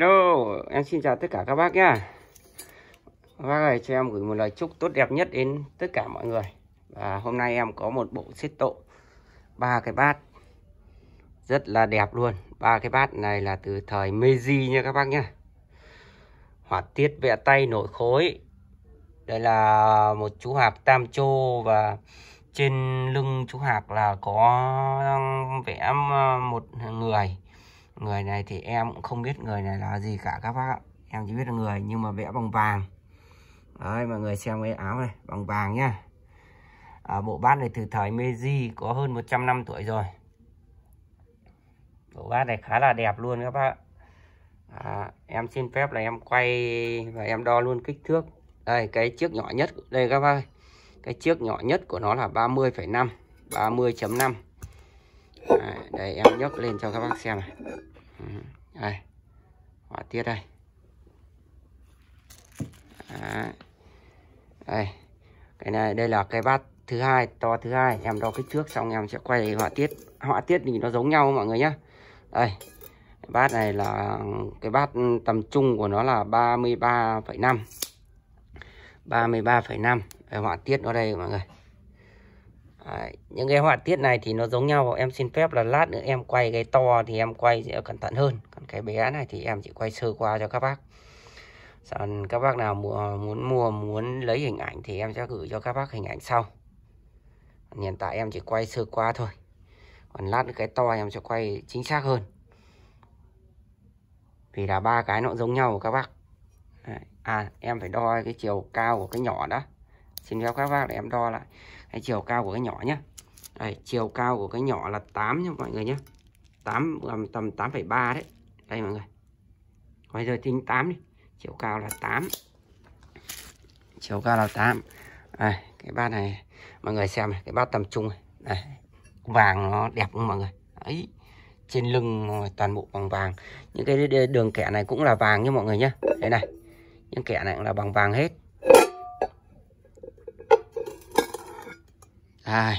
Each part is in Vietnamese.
Hello, em xin chào tất cả các bác nhá. Các bác ơi, cho em gửi một lời chúc tốt đẹp nhất đến tất cả mọi người. Và hôm nay em có một bộ xếp tộ ba cái bát rất là đẹp luôn. Ba cái bát này là từ thời Meiji nha các bác nhá. Hoạt tiết vẽ tay nổi khối. Đây là một chú hạp tam chô và trên lưng chú hạp là có vẽ một người người này thì em cũng không biết người này là gì cả các bác ạ em chỉ biết là người nhưng mà vẽ bằng vàng đấy mọi người xem cái áo này bằng vàng nhá à, bộ bát này từ thời Meiji có hơn 100 năm tuổi rồi bộ bát này khá là đẹp luôn các bác à, em xin phép là em quay và em đo luôn kích thước đây cái chiếc nhỏ nhất đây các bác ơi cái chiếc nhỏ nhất của nó là 30,5 30.5 à, đây em nhấc lên cho các bác xem này Ừ. đây họa tiết đây đây cái này đây là cái bát thứ hai to thứ hai em đo kích thước xong em sẽ quay họa tiết họa tiết thì nó giống nhau mọi người nhá đây cái bát này là cái bát tầm trung của nó là 33,5 33,5 họa tiết nó đây mọi người Đấy, những cái họa tiết này thì nó giống nhau em xin phép là lát nữa em quay cái to thì em quay sẽ cẩn thận hơn còn cái bé này thì em chỉ quay sơ qua cho các bác còn các bác nào mua, muốn mua muốn lấy hình ảnh thì em sẽ gửi cho các bác hình ảnh sau hiện tại em chỉ quay sơ qua thôi còn lát nữa cái to em sẽ quay chính xác hơn vì là ba cái nó giống nhau của các bác Đấy. à em phải đo cái chiều cao của cái nhỏ đó xin phép các bác để em đo lại cái chiều cao của cái nhỏ nhé đây, chiều cao của cái nhỏ là 8 nha mọi người nhé 8 tầm 8,3 đấy đây mọi người bây giờ tính 8 đi chiều cao là 8 chiều cao là 8 đây, cái bát này mọi người xem này, cái bát tầm trung này. Đây, vàng nó đẹp không mọi người ấy trên lưng toàn bộ bằng vàng những cái đường kẻ này cũng là vàng nha mọi người nhé đây này những kẻ này cũng là bằng vàng hết Đây.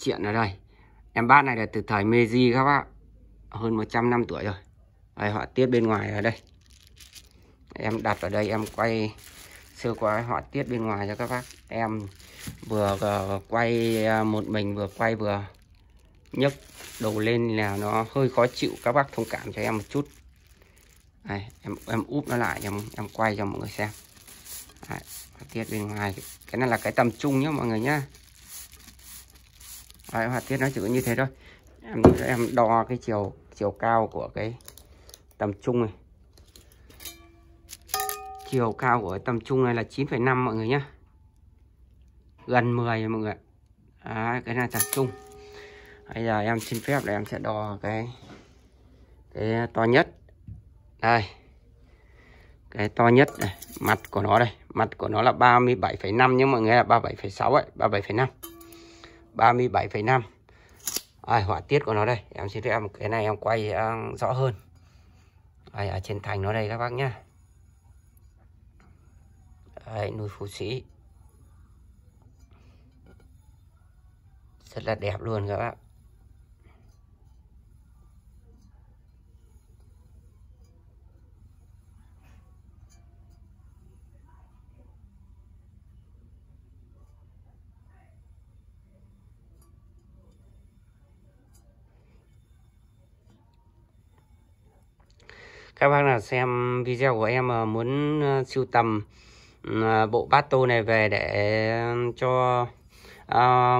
Chuyện ở đây. Em bát này là từ thời Meiji các bác. Hơn 100 năm tuổi rồi. Đây họa tiết bên ngoài ở đây. Em đặt ở đây em quay sơ qua họa tiết bên ngoài cho các bác. Em vừa ờ, quay ờ, một mình vừa quay vừa nhấc đầu lên là nó hơi khó chịu các bác thông cảm cho em một chút. Đây, em em úp nó lại em em quay cho mọi người xem. Đấy tiết bên ngoài cái này là cái tầm trung nhá mọi người nhá Đấy, họa tiết nó chỉ có như thế thôi em em đo cái chiều chiều cao của cái tầm trung này chiều cao của tầm trung này là 9,5 mọi người nhá. gần 10 mọi người à, cái này tầm trung bây giờ em xin phép là em sẽ đo cái cái to nhất đây cái to nhất này mặt của nó đây mặt của nó là 37,5 nhưng mọi người là 37,6 ấy 37,5 37,5 ai họa tiết của nó đây em xin phép em cái này em quay uh, rõ hơn à, ở trên thành nó đây các bác nhá Đấy, núi Phú Sĩ rất là đẹp luôn các bác các bác nào xem video của em muốn ờ, sưu tầm ờ, bộ bát tô này về để ờ, cho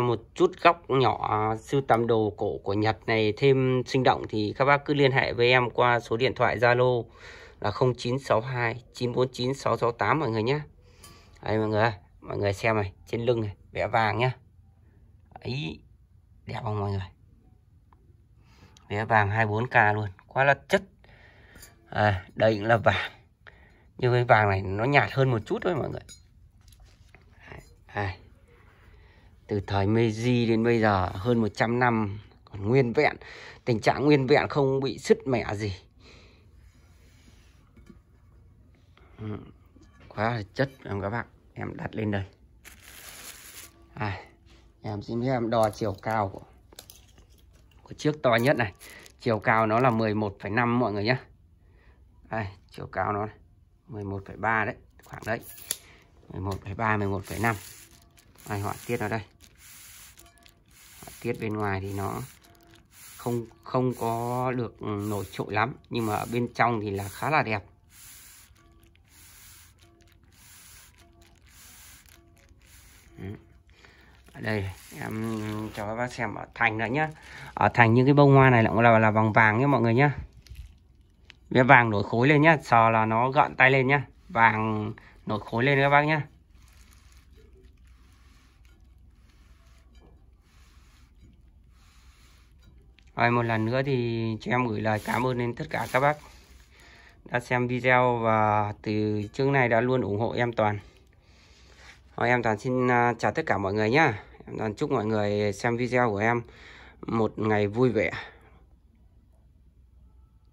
một chút góc nhỏ sưu tầm đồ cổ của Nhật này thêm sinh động thì các bác cứ liên hệ với em qua số điện thoại Zalo là 0962 949 668 mọi người nhé. Đây mọi người, mọi người xem này, trên lưng này, vẽ vàng nhá. Ấy, đẹp không mọi người? Vẽ vàng 24k luôn, quá là chất à, đây cũng là vàng nhưng cái vàng này nó nhạt hơn một chút thôi mọi người à, từ thời Meiji đến bây giờ hơn 100 năm còn nguyên vẹn tình trạng nguyên vẹn không bị sứt mẻ gì ừ, quá là chất em các bạn. em đặt lên đây à, em xin phép em đo chiều cao của, của chiếc to nhất này chiều cao nó là 11,5 mọi người nhé đây chiều cao nó 11,3 đấy khoảng đấy 11,3 11,5 đây họa tiết ở đây họa tiết bên ngoài thì nó không không có được nổi trội lắm nhưng mà ở bên trong thì là khá là đẹp ở đây em cho các bác xem ở thành nữa nhá ở thành những cái bông hoa này là là là vòng vàng nhé mọi người nhá cái vàng nổi khối lên nhá sờ là nó gọn tay lên nhá vàng nổi khối lên các bác nhá Rồi một lần nữa thì cho em gửi lời cảm ơn đến tất cả các bác đã xem video và từ trước này đã luôn ủng hộ em Toàn. Rồi em Toàn xin à, chào tất cả mọi người nhá. Em Toàn chúc mọi người xem video của em một ngày vui vẻ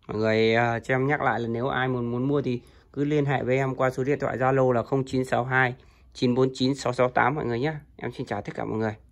mọi người ờ, cho em nhắc lại là nếu ai muốn muốn mua thì cứ liên hệ với em qua số điện thoại Zalo là 0962 949 668 mọi người nhé em xin chào tất cả mọi người